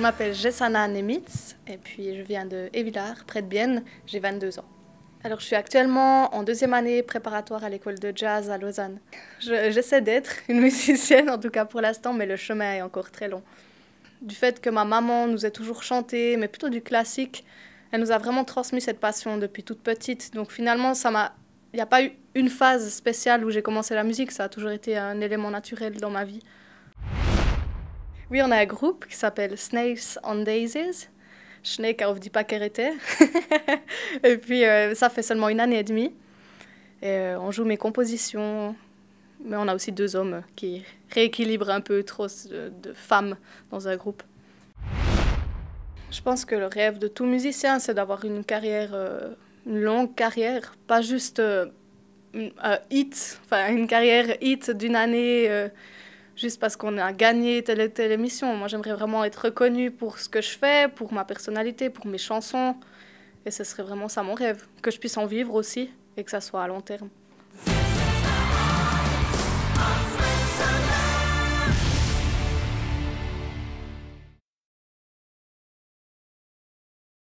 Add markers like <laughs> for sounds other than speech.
Je m'appelle Jessana Nemitz et puis je viens de Évillard, près de Bienne. J'ai 22 ans. Alors je suis actuellement en deuxième année préparatoire à l'école de jazz à Lausanne. J'essaie d'être une musicienne, en tout cas pour l'instant, mais le chemin est encore très long. Du fait que ma maman nous ait toujours chanté, mais plutôt du classique, elle nous a vraiment transmis cette passion depuis toute petite. Donc finalement, ça m'a il n'y a pas eu une phase spéciale où j'ai commencé la musique, ça a toujours été un élément naturel dans ma vie. Oui, on a un groupe qui s'appelle Snakes on Daisies. Schneck pas qu'elle était. <laughs> et puis, euh, ça fait seulement une année et demie. Et, euh, on joue mes compositions, mais on a aussi deux hommes qui rééquilibrent un peu trop de, femmes dans un groupe. Je pense que le rêve de tout musicien, c'est d'avoir une carrière, euh, une longue carrière, pas juste un hit, enfin une carrière hit d'une année juste parce qu'on a gagné telle et telle émission. Moi, j'aimerais vraiment être reconnue pour ce que je fais, pour ma personnalité, pour mes chansons. Et ce serait vraiment ça mon rêve, que je puisse en vivre aussi et que ça soit à long terme.